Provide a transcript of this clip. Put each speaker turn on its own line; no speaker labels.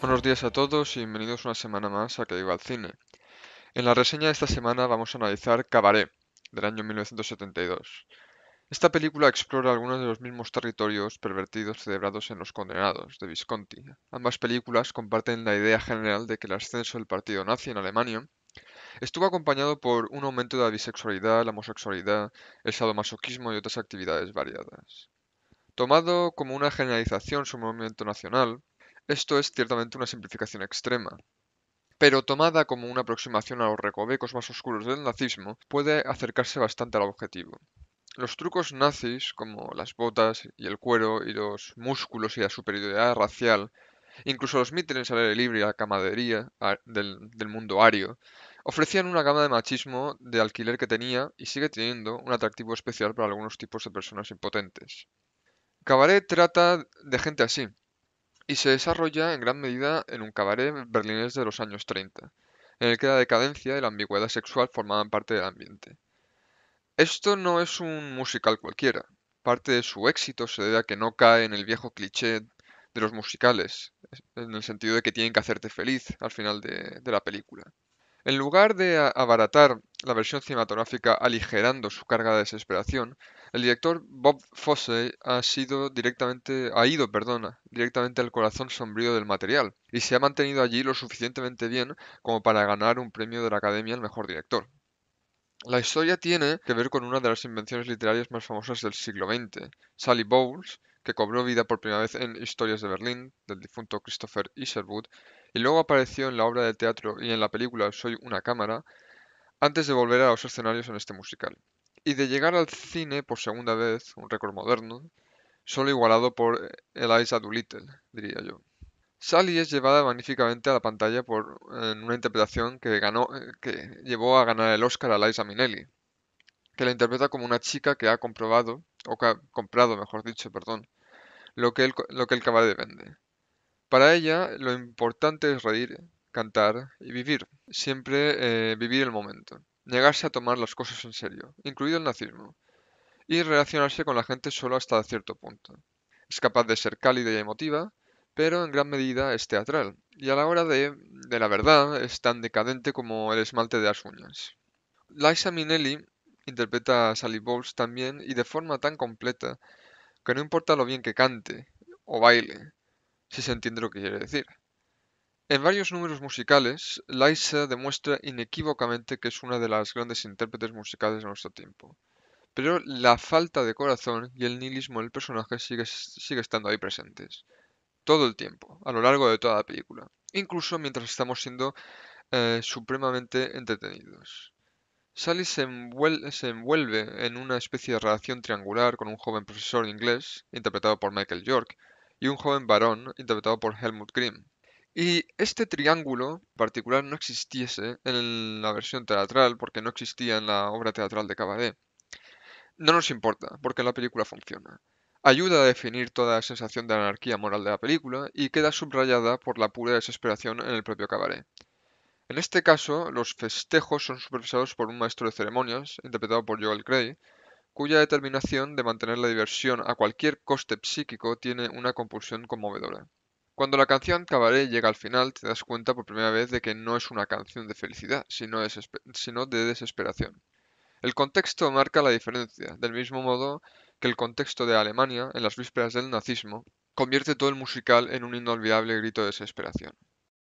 Buenos días a todos y bienvenidos una semana más a Que digo al cine. En la reseña de esta semana vamos a analizar Cabaret, del año 1972. Esta película explora algunos de los mismos territorios pervertidos celebrados en Los Condenados, de Visconti. Ambas películas comparten la idea general de que el ascenso del partido nazi en Alemania estuvo acompañado por un aumento de la bisexualidad, la homosexualidad, el sadomasoquismo y otras actividades variadas. Tomado como una generalización su movimiento nacional, esto es ciertamente una simplificación extrema, pero tomada como una aproximación a los recovecos más oscuros del nazismo, puede acercarse bastante al objetivo. Los trucos nazis, como las botas y el cuero y los músculos y la superioridad racial, incluso los mítines al aire libre y la camadería del, del mundo ario, ofrecían una gama de machismo de alquiler que tenía y sigue teniendo un atractivo especial para algunos tipos de personas impotentes. Cabaret trata de gente así, y se desarrolla en gran medida en un cabaret berlinés de los años 30, en el que la decadencia y la ambigüedad sexual formaban parte del ambiente. Esto no es un musical cualquiera. Parte de su éxito se debe a que no cae en el viejo cliché de los musicales, en el sentido de que tienen que hacerte feliz al final de, de la película. En lugar de abaratar la versión cinematográfica aligerando su carga de desesperación, el director Bob Fosse ha, sido directamente, ha ido directamente al corazón sombrío del material y se ha mantenido allí lo suficientemente bien como para ganar un premio de la Academia al Mejor Director. La historia tiene que ver con una de las invenciones literarias más famosas del siglo XX, Sally Bowles, que cobró vida por primera vez en Historias de Berlín, del difunto Christopher Isherwood, y luego apareció en la obra de teatro y en la película Soy una cámara, antes de volver a los escenarios en este musical, y de llegar al cine por segunda vez, un récord moderno, solo igualado por eh, Eliza Doolittle, diría yo. Sally es llevada magníficamente a la pantalla por una interpretación que, ganó, eh, que llevó a ganar el Oscar a Eliza Minnelli, que la interpreta como una chica que ha comprobado, o que ha comprado, mejor dicho, perdón, lo que el, lo que vende. Para ella, lo importante es reír cantar y vivir. Siempre eh, vivir el momento. Negarse a tomar las cosas en serio, incluido el nazismo. Y relacionarse con la gente solo hasta cierto punto. Es capaz de ser cálida y emotiva, pero en gran medida es teatral. Y a la hora de, de la verdad es tan decadente como el esmalte de las uñas. Liza Minnelli interpreta a Sally Bowles también y de forma tan completa que no importa lo bien que cante o baile, si se entiende lo que quiere decir. En varios números musicales, Liza demuestra inequívocamente que es una de las grandes intérpretes musicales de nuestro tiempo. Pero la falta de corazón y el nihilismo del personaje sigue, estando ahí presentes. Todo el tiempo, a lo largo de toda la película. Incluso mientras estamos siendo eh, supremamente entretenidos. Sally se envuelve, en una especie de relación triangular con un joven profesor inglés, interpretado por Michael York, y un joven varón, interpretado por Helmut Grimm. Y este triángulo particular no existiese en la versión teatral porque no existía en la obra teatral de Cabaret. No nos importa, porque la película funciona. Ayuda a definir toda la sensación de anarquía moral de la película y queda subrayada por la pura desesperación en el propio Cabaret. En este caso, los festejos son supervisados por un maestro de ceremonias, interpretado por Joel Grey, cuya determinación de mantener la diversión a cualquier coste psíquico tiene una compulsión conmovedora. Cuando la canción Cabaret llega al final, te das cuenta por primera vez de que no es una canción de felicidad, sino, sino de desesperación. El contexto marca la diferencia, del mismo modo que el contexto de Alemania, en las vísperas del nazismo, convierte todo el musical en un inolvidable grito de desesperación.